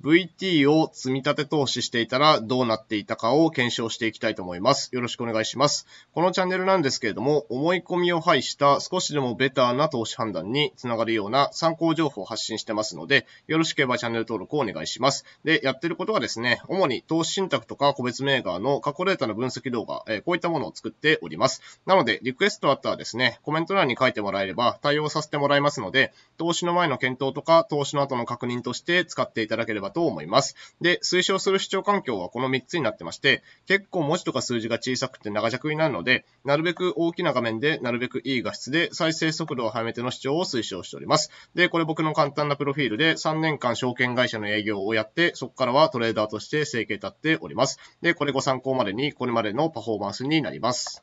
VT を積み立て投資していたらどうなっていたかを検証していきたいと思います。よろしくお願いします。このチャンネルなんですけれども、思い込みを排した少しでもベターな投資判断につながるような参考情報を発信してますので、よろしければチャンネル登録をお願いします。で、やってることがですね、主に投資信託とか個別銘柄の過去データの分析動画、えこういったものを作っております。なので、リクエストあったらですね、コメント欄に書いてもらえれば対応させてもらいますので、投資の前の検討とか投資の後の確認として使っていただければかと思います。で、推奨する視聴環境はこの3つになってまして、結構文字とか数字が小さくて長尺になるので、なるべく大きな画面で、なるべくいい画質で、再生速度を早めての視聴を推奨しております。で、これ僕の簡単なプロフィールで、3年間証券会社の営業をやって、そこからはトレーダーとして生計立っております。で、これご参考までに、これまでのパフォーマンスになります。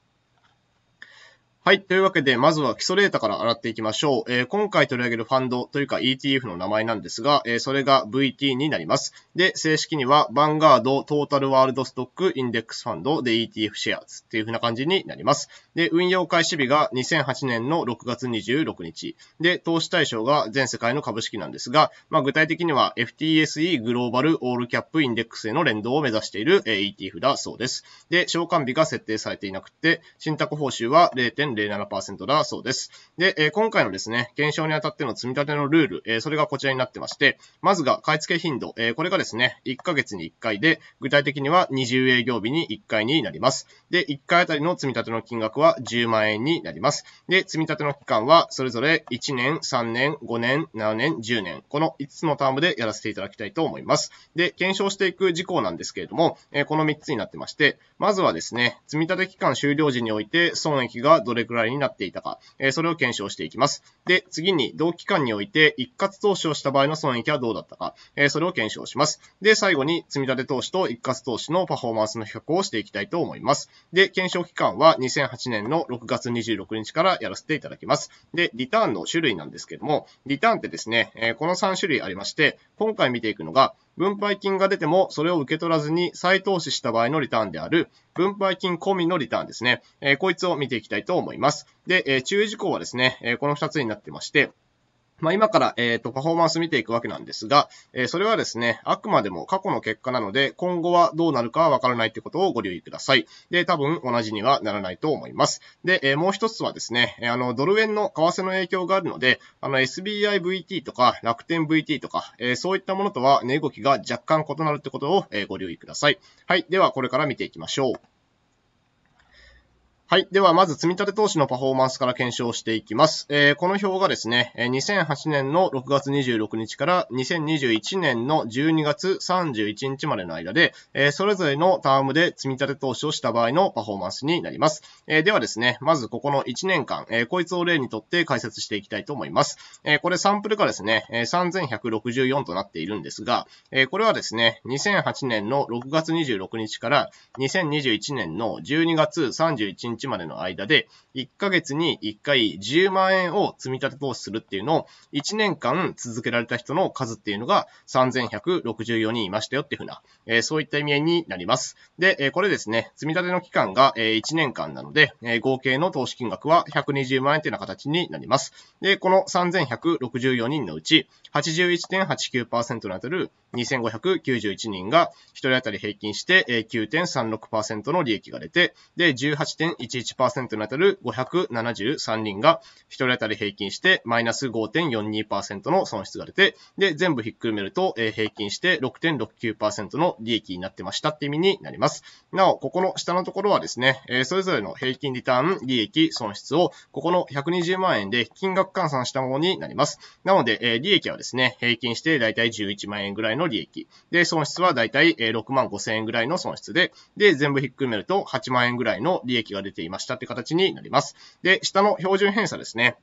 はい。というわけで、まずは基礎データから洗っていきましょう。えー、今回取り上げるファンドというか ETF の名前なんですが、えー、それが VT になります。で、正式には、バンガード、トータルワールドストック、インデックスファンドで ETF シェアズっていう風な感じになります。で、運用開始日が2008年の6月26日。で、投資対象が全世界の株式なんですが、まあ、具体的には FTSE グローバルオールキャップインデックスへの連動を目指している ETF だそうです。で、償還日が設定されていなくて、信託報酬は0.6% 0.07%だそうです。で、え今回のですね、検証にあたっての積み立てのルール、えそれがこちらになってまして、まずが買い付け頻度、えこれがですね、1ヶ月に1回で、具体的には20営業日に1回になります。で、1回あたりの積み立ての金額は10万円になります。で、積み立ての期間はそれぞれ1年、3年、5年、7年、10年、この5つのタームでやらせていただきたいと思います。で、検証していく事項なんですけれども、えこの3つになってまして、まずはですね、積立期間終了時において損益がどれれくらいになっていたか、えそれを検証していきます。で、次に同期間において一括投資をした場合の損益はどうだったか、えそれを検証します。で、最後に積立投資と一括投資のパフォーマンスの比較をしていきたいと思います。で、検証期間は2008年の6月26日からやらせていただきます。で、リターンの種類なんですけども、リターンってですね、えこの3種類ありまして、今回見ていくのが、分配金が出ても、それを受け取らずに再投資した場合のリターンである、分配金込みのリターンですね。えー、こいつを見ていきたいと思います。で、えー、注意事項はですね、えー、この2つになってまして、まあ、今から、えっ、と、パフォーマンス見ていくわけなんですが、えそれはですね、あくまでも過去の結果なので、今後はどうなるかはわからないってことをご留意ください。で、多分同じにはならないと思います。で、えもう一つはですね、えあの、ドル円の為替の影響があるので、あの、SBIVT とか楽天 VT とか、えそういったものとは値動きが若干異なるってことを、えご留意ください。はい。では、これから見ていきましょう。はい。では、まず、積み立て投資のパフォーマンスから検証していきます。えー、この表がですね、2008年の6月26日から2021年の12月31日までの間で、えー、それぞれのタームで積み立て投資をした場合のパフォーマンスになります。えー、ではですね、まず、ここの1年間、えこいつを例にとって解説していきたいと思います。えこれ、サンプルがですね、3164となっているんですが、えこれはですね、2008年の6月26日から2021年の12月31日日までの間で、1ヶ月に1回10万円を積み立て投資するっていうのを、1年間続けられた人の数っていうのが3164人いましたよっていうふうな、えー、そういった意味合いになります。で、えー、これですね、積み立ての期間が、えー、1年間なので、えー、合計の投資金額は120万円っていうような形になります。で、この3164人のうち、81.89%に当たる2591人が、1人当たり平均して9.36%の利益が出て、で、1 8 1 1に当たる573人が、1人当たり平均してマイナス5.42%の損失が出て、で、全部ひっくるめると、えー、平均して6.69%の利益になってましたって意味になります。なお、ここの下のところはですね、えー、それぞれの平均リターン、利益、損失を、ここの120万円で金額換算したものになります。なので、えー、利益はですね、平均してだいたい11万円ぐらいの利益。で、損失はだいたい6万5千円ぐらいの損失で、で、全部ひっくるめると8万円ぐらいの利益が出てていましたって形になります。で、下の標準偏差ですね。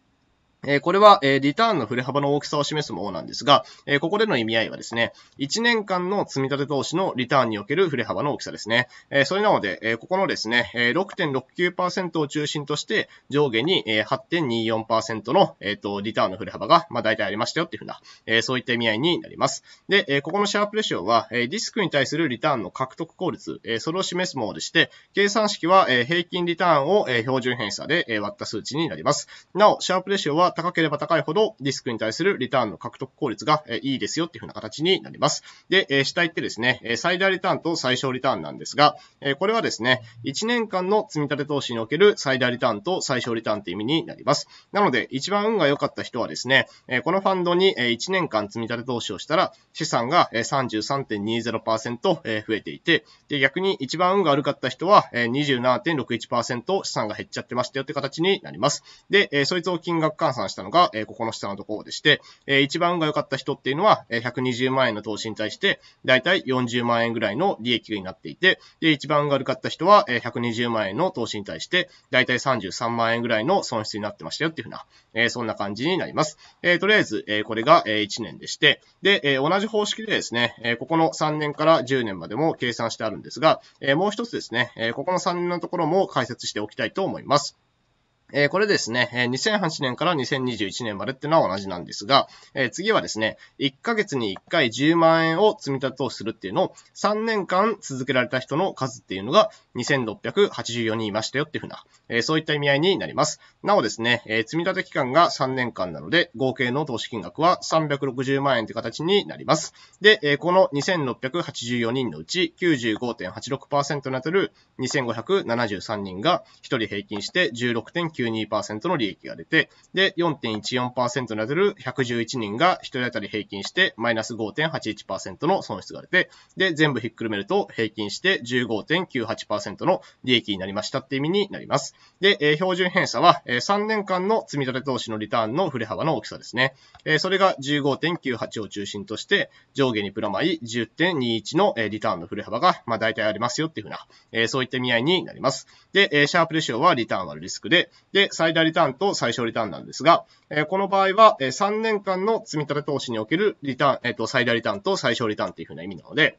えこれは、えリターンの振れ幅の大きさを示すものなんですが、えここでの意味合いはですね、1年間の積立投資のリターンにおける振れ幅の大きさですね。えそれなので、えここのですね、え6.69%を中心として上下に、え8.24%の、えとリターンの振れ幅が、まあ、大体ありましたよっていうふうな、えそういった意味合いになります。で、えここのシャープレシオは、えリスクに対するリターンの獲得効率、えそれを示すものでして、計算式は、え平均リターンを、え標準偏差で、え割った数値になります。なお、シャープレシオは高ければ高いほどリスクに対するリターンの獲得効率がいいですよっていうふうな形になります。で、下行ってですね、最大リターンと最小リターンなんですが、これはですね、1年間の積み立て投資における最大リターンと最小リターンって意味になります。なので、一番運が良かった人はですね、このファンドに1年間積み立て投資をしたら、資産が33.20%増えていて、で逆に一番運が悪かった人は27.61%資産が減っちゃってましたよって形になります。で、そいつを金額換算算したのが、えー、ここの下のところでして、えー、一番運が良かった人っていうのは、えー、120万円の投資に対して、だいたい40万円ぐらいの利益になっていて、で、一番運が悪かった人は、えー、120万円の投資に対して、だいたい33万円ぐらいの損失になってましたよっていうふうな、えー、そんな感じになります。えー、とりあえず、えー、これが、えー、1年でして、で、えー、同じ方式でですね、えー、ここの3年から10年までも計算してあるんですが、えー、もう一つですね、えー、ここの3年のところも解説しておきたいと思います。えー、これですね、2008年から2021年までってのは同じなんですが、えー、次はですね、1ヶ月に1回10万円を積み立てをするっていうのを3年間続けられた人の数っていうのが2684人いましたよっていうふうな、えー、そういった意味合いになります。なおですね、え積み立て期間が3年間なので、合計の投資金額は360万円という形になります。で、えこの2684人のうち95.86%に当たる2573人が1人平均して16.9 4.92%の利益が出て、で、4.14%に当たる111人が1人当たり平均して、マイナス5.81%の損失が出て、で、全部ひっくるめると平均して15.98%の利益になりましたって意味になります。で、えー、標準偏差は、えー、3年間の積立投資のリターンの振れ幅の大きさですね。えー、それが15.98を中心として、上下にプラマイ10.21の、えー、リターンの振れ幅が、まあ、大体ありますよっていうふうな、えー、そういった意味合いになります。で、えー、シャープレシオはリターン割るリスクで、で、最大リターンと最小リターンなんですが、えこの場合は、え3年間の積立投資におけるリターン、えっ、と、最大リターンと最小リターンっていうふうな意味なので、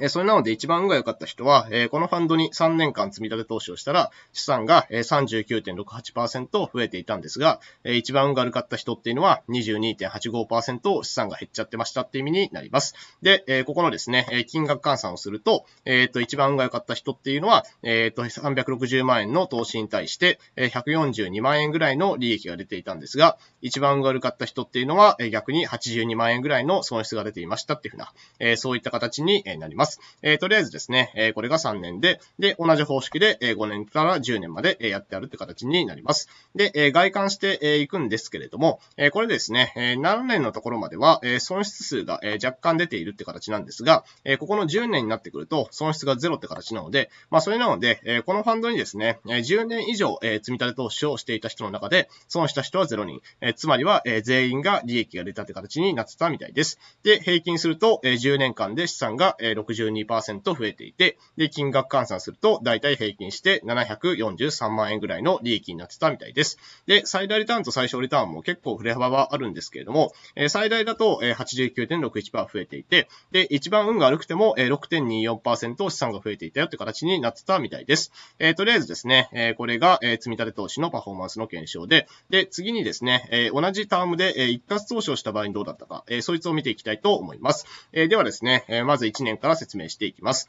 えそれなので一番運が良かった人は、えこのファンドに3年間積み立て投資をしたら、資産が、え39.68%増えていたんですが、え一番運が悪かった人っていうのは22.85%資産が減っちゃってましたっていう意味になります。で、えここのですね、え金額換算をすると、えっ、と、一番運が良かった人っていうのは、えっ、と、360万円の投資に対して、え142万円ぐらいの利益が出ていたんですが、一番運が悪かった人っていうのは、え逆に82万円ぐらいの損失が出ていましたっていうふうな、えそういった形になります。ます。えー、とりあえずですね、えー、これが3年で、で、同じ方式で、えー、5年から10年まで、えー、やってあるって形になります。で、えー、外観してい、くんですけれども、えー、これですね、えー、7年のところまでは、えー、損失数が、えー、若干出ているって形なんですが、えー、ここの10年になってくると、損失が0って形なので、まあ、それなので、えー、このファンドにですね、えー、10年以上、えー、積み立て投資をしていた人の中で、損した人は0人、えー、つまりは、えー、全員が利益が出たって形になってたみたいです。で、平均すると、えー、10年間で資産が、えー、60 62%増えていて、で、金額換算すると、大体平均して743万円ぐらいの利益になってたみたいです。で、最大リターンと最小リターンも結構振れ幅はあるんですけれども、え最大だと89.61%増えていて、で、一番運が悪くても6.24%資産が増えていたよって形になってたみたいです。えー、とりあえずですね、えこれが、え積み立て投資のパフォーマンスの検証で、で、次にですね、え同じタームで、え一括投資をした場合にどうだったか、えそいつを見ていきたいと思います。えではですね、えまず1年から説明していきます。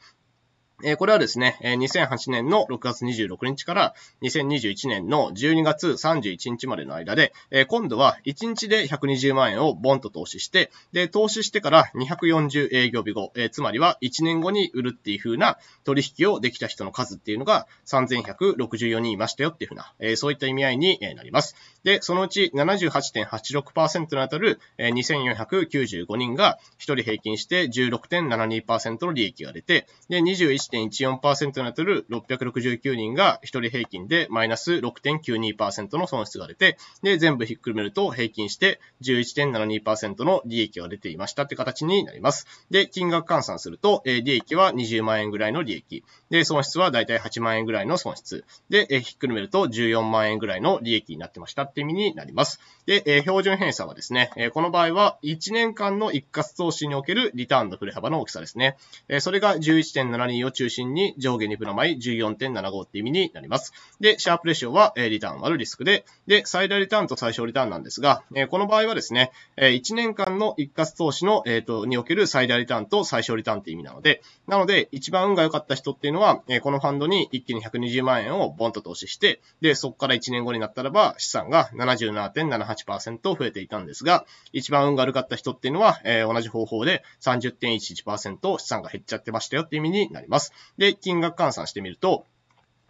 えこれはですね、2008年の6月26日から2021年の12月31日までの間で、え今度は1日で120万円をボンと投資して、で、投資してから240営業日後、えつまりは1年後に売るっていう風な取引をできた人の数っていうのが3164人いましたよっていう風な、えそういった意味合いになります。で、そのうち78.86%にあたる2495人が1人平均して16.72%の利益が出て、で、21 1.14%に当たる669人が1人平均でマイナス6.92%の損失が出て、で、全部ひっくるめると平均して11.72%の利益が出ていましたって形になります。で、金額換算すると、え利益は20万円ぐらいの利益。で、損失はだいたい8万円ぐらいの損失。で、えひっくるめると14万円ぐらいの利益になってましたって意味になります。で、えー、標準偏差はですね、えー、この場合は1年間の一括投資におけるリターンの振れ幅の大きさですね。えー、それが11.72を中心に上下にプラマイ14.75って意味になります。で、シャープレシオは、えー、リターン割るリスクで、で、最大リターンと最小リターンなんですが、えー、この場合はですね、えー、1年間の一括投資の、えー、とにおける最大リターンと最小リターンって意味なので、なので、一番運が良かった人っていうのは、えー、このファンドに一気に120万円をボンと投資して、で、そこから1年後になったらば資産が77.78 1 8増えていたんですが、一番運が悪かった人っていうのは、えー、同じ方法で30.11%資産が減っちゃってましたよっていう意味になります。で、金額換算してみると、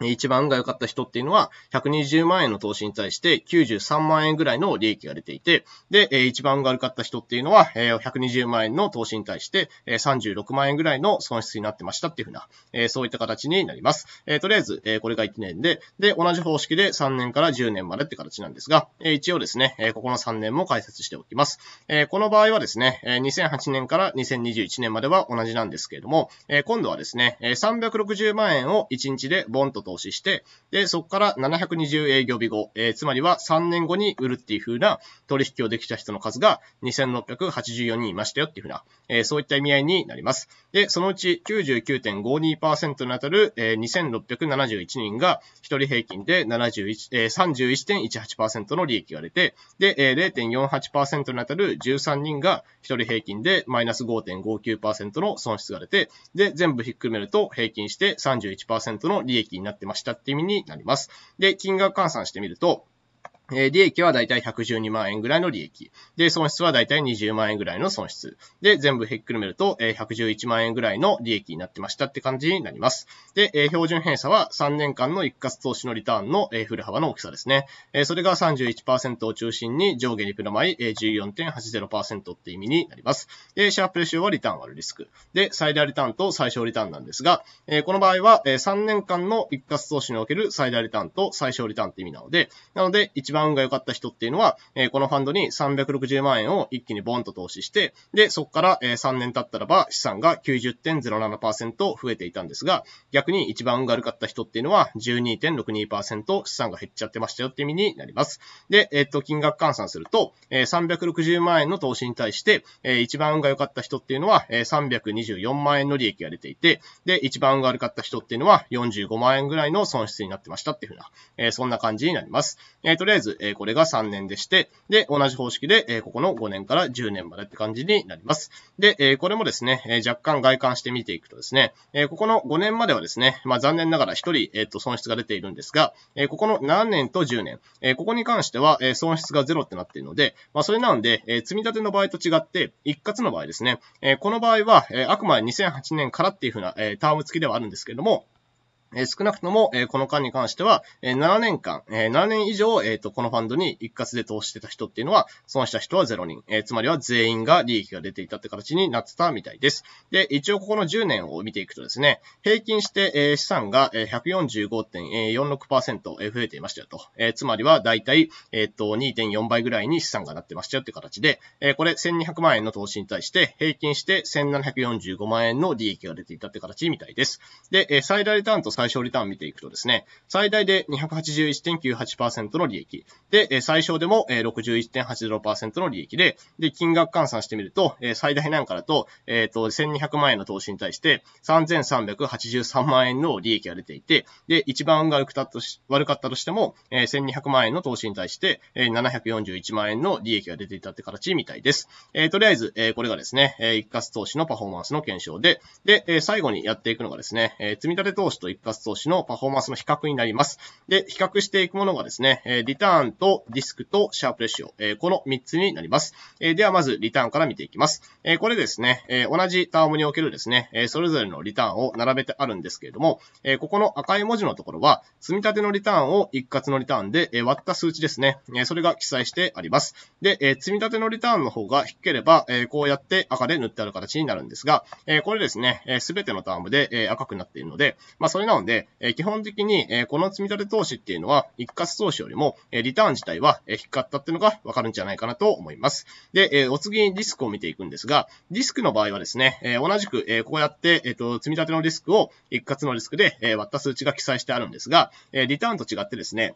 一番運が良かった人っていうのは、120万円の投資に対して93万円ぐらいの利益が出ていて、で、一番運が悪かった人っていうのは、120万円の投資に対して36万円ぐらいの損失になってましたっていうふうな、そういった形になります。とりあえず、これが1年で、で、同じ方式で3年から10年までって形なんですが、一応ですね、ここの3年も解説しておきます。この場合はですね、2008年から2021年までは同じなんですけれども、今度はですね、360万円を1日でボンと投資して、で、そこから720営業日後、えー、つまりは3年後に売るっていう風な取引をできた人の数が2684人いましたよっていう風な、えー、そういった意味合いになります。で、そのうち99.52%に当たる、えー、2671人が1人平均で71、えー、31.18%の利益が出て、で、えー、0.48%に当たる13人が1人平均でマイナス5.59%の損失が出て、で、全部ひっくるめると平均して31%の利益になってってましたっていう意味になります。で、金額換算してみると、え利益はだいたい112万円ぐらいの利益。で、損失はだいたい20万円ぐらいの損失。で、全部ひっくるめると、え111万円ぐらいの利益になってましたって感じになります。で、え標準偏差は3年間の一括投資のリターンの、え振れ幅の大きさですね。えそれが31%を中心に上下にプラマイ、え14.80%って意味になります。で、シャープレシオはリターン割るリスク。で、最大リターンと最小リターンなんですが、えこの場合は、え3年間の一括投資における最大リターンと最小リターンって意味なので、なので、一番番運が良かった人っていうのは、えー、このファンドに360万円を一気にボンと投資して、で、そこから、えー、3年経ったらば資産が90.07%増えていたんですが、逆に一番運が悪かった人っていうのは12.62%資産が減っちゃってましたよって意味になります。で、えー、っと、金額換算すると、えー、360万円の投資に対して、えー、一番運が良かった人っていうのは、えー、324万円の利益が出ていて、で、一番運が悪かった人っていうのは45万円ぐらいの損失になってましたっていうふうな、えー、そんな感じになります。えー、とりあえずず、えこれが3年でして、で、同じ方式で、えここの5年から10年までって感じになります。で、えこれもですね、え若干外観してみていくとですね、えここの5年まではですね、まあ、残念ながら1人、えっ、と、損失が出ているんですが、えここの7年と10年、えここに関しては、え損失が0ってなっているので、まあ、それなんで、え積み立ての場合と違って、一括の場合ですね、えこの場合は、えあくまで2008年からっていうふうな、えターム付きではあるんですけれども、少なくとも、この間に関しては、7年間、7年以上、えっ、と、このファンドに一括で投資してた人っていうのは、損した人は0人、つまりは全員が利益が出ていたって形になってたみたいです。で、一応ここの10年を見ていくとですね、平均して、資産が145.46%増えていましたよと。つまりは、だいたい、えっ、と、2.4倍ぐらいに資産がなってましたよって形で、これ1200万円の投資に対して、平均して1745万円の利益が出ていたって形みたいです。で、最大リターンと最最小リターンを見ていくとですね、最大で281.98%の利益。で、最小でも61.80%の利益で、で、金額換算してみると、最大なんかだと、えっ、ー、と、1200万円の投資に対して、3383万円の利益が出ていて、で、一番悪かったとし悪かったとしても、え1200万円の投資に対して、え741万円の利益が出ていたって形みたいです。えー、とりあえず、えこれがですね、え一括投資のパフォーマンスの検証で、で、え最後にやっていくのがですね、え積立投資と一括投資のパフォーマンスの比較になります。で、比較していくものがですね、えリターンとディスクとシャープレシオ、えこの3つになります。えではまずリターンから見ていきます。えこれですね、え同じタームにおけるですね、えそれぞれのリターンを並べてあるんですけれども、えここの赤い文字のところは、積み立てのリターンを一括のリターンで割った数値ですね、えそれが記載してあります。で、え積み立てのリターンの方が低ければ、えこうやって赤で塗ってある形になるんですが、えこれですね、す、べ、てのタームで、え赤くなっているので、まあ、それなので、え基本的に、えこの積み立て投資っていうのは、一括投資よりも、えリターン自体は、え低かったっていうのがわかるんじゃないかなと思います。で、えお次にリスクを見ていくんですが、リスクの場合はですね、え同じく、えこうやって、えっ、と、積み立てのリスクを一括のリスクで、え割った数値が記載してあるんですが、えリターンと違ってですね、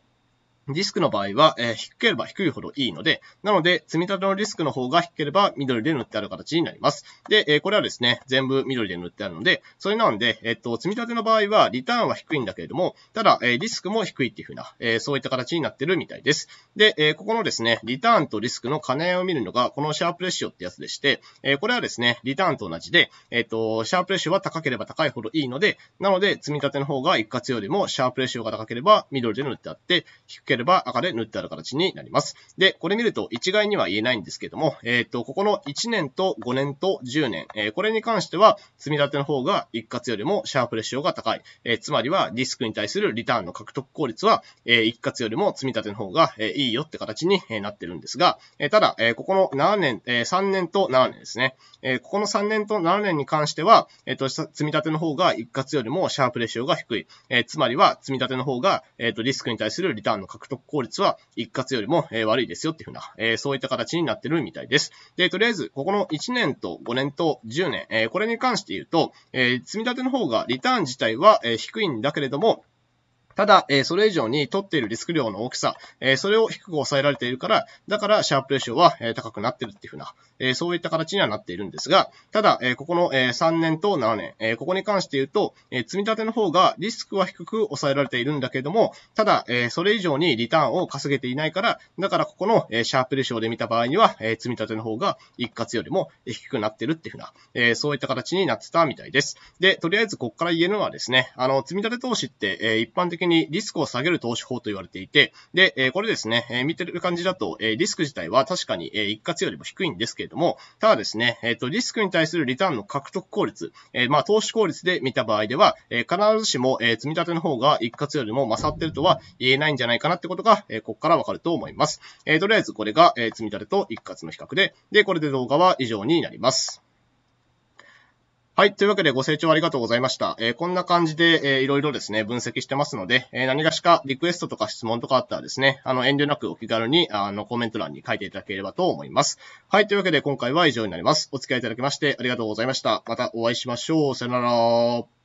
リスクの場合は、えー、低ければ低いほどいいので、なので、積み立てのリスクの方が低ければ緑で塗ってある形になります。で、えー、これはですね、全部緑で塗ってあるので、それなんで、えっと、積み立ての場合は、リターンは低いんだけれども、ただ、えー、リスクも低いっていうふうな、えそういった形になってるみたいです。で、えここのですね、リターンとリスクの兼ね合いを見るのが、このシャープレシオってやつでして、えこれはですね、リターンと同じで、えっと、シャープレシオは高ければ高いほどいいので、なので、積み立ての方が一括よりも、シャープレシオが高ければ緑で塗ってあって、低ければれば赤で塗ってある形になります。で、これ見ると一概には言えないんですけども、えっ、ー、と、ここの1年と5年と10年、えー、これに関しては積み立ての方が一括よりもシャープレシオが高い。えー、つまりはリスクに対するリターンの獲得効率は、え一括よりも積み立ての方が、えいいよって形になってるんですが、えただ、えここの7年、え3年と7年ですね。えここの3年と7年に関しては、えっ、と、積み立ての方が一括よりもシャープレシオが低い。えつまりは積み立ての方が、えと、リスクに対するリターンの獲得獲得効率は一括よりも、え悪いですよっていうふうな、えそういった形になってるみたいです。で、とりあえず、ここの1年と5年と10年、えこれに関して言うと、え積み立ての方がリターン自体は、え低いんだけれども、ただ、えー、それ以上に取っているリスク量の大きさ、えー、それを低く抑えられているから、だからシャープレシオは、えー、高くなってるっていうふうな、えー、そういった形にはなっているんですが、ただ、えー、ここの、えー、3年と7年、えー、ここに関して言うと、えー、積み立ての方がリスクは低く抑えられているんだけれども、ただ、えー、それ以上にリターンを稼げていないから、だからここの、えー、シャープレシオで見た場合には、えー、積み立ての方が一括よりも低くなってるっていうふうな、えー、そういった形になってたみたいです。で、とりあえずここから言えるのはですね、あの、積み立て投資って、えー、一般的ににリスクを下げる投資法と言われていて、で、えこれですね、え見てる感じだと、えリスク自体は確かに、え一括よりも低いんですけれども、ただですね、えっ、と、リスクに対するリターンの獲得効率、えまあ、投資効率で見た場合では、え必ずしも、え積み立ての方が一括よりも勝ってるとは言えないんじゃないかなってことが、えここからわかると思います。えとりあえずこれが、え積み立てと一括の比較で、で、これで動画は以上になります。はい。というわけでご清聴ありがとうございました。えー、こんな感じで、えー、いろいろですね、分析してますので、えー、何がしかリクエストとか質問とかあったらですね、あの、遠慮なくお気軽に、あの、コメント欄に書いていただければと思います。はい。というわけで今回は以上になります。お付き合いいただきましてありがとうございました。またお会いしましょう。さよなら。